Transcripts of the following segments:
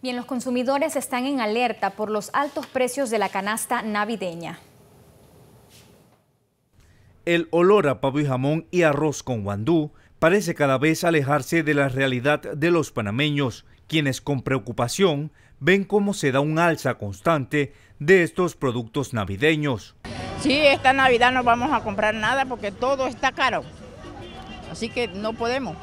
Bien, los consumidores están en alerta por los altos precios de la canasta navideña. El olor a pavo y jamón y arroz con guandú parece cada vez alejarse de la realidad de los panameños, quienes con preocupación ven cómo se da un alza constante de estos productos navideños. Sí, esta Navidad no vamos a comprar nada porque todo está caro, así que no podemos.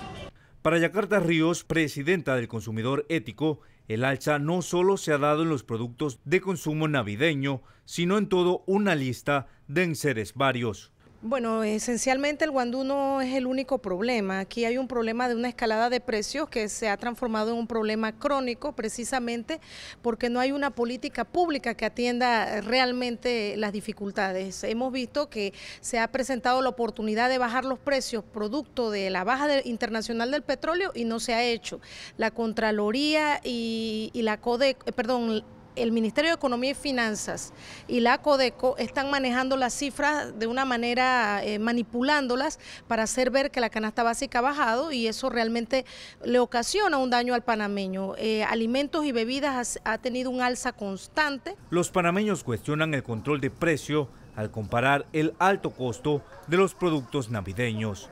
Para Yacarta Ríos, presidenta del Consumidor Ético, el alza no solo se ha dado en los productos de consumo navideño, sino en todo una lista de enseres varios. Bueno, esencialmente el guandú no es el único problema. Aquí hay un problema de una escalada de precios que se ha transformado en un problema crónico precisamente porque no hay una política pública que atienda realmente las dificultades. Hemos visto que se ha presentado la oportunidad de bajar los precios producto de la baja internacional del petróleo y no se ha hecho. La Contraloría y, la CODEC, eh, perdón, el Ministerio de Economía y Finanzas y la CODECO están manejando las cifras de una manera, eh, manipulándolas para hacer ver que la canasta básica ha bajado y eso realmente le ocasiona un daño al panameño. Eh, alimentos y bebidas ha, tenido un alza constante. Los panameños cuestionan el control de precio al comparar el alto costo de los productos navideños.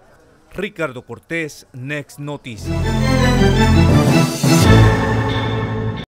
Ricardo Cortés, Next Noticias.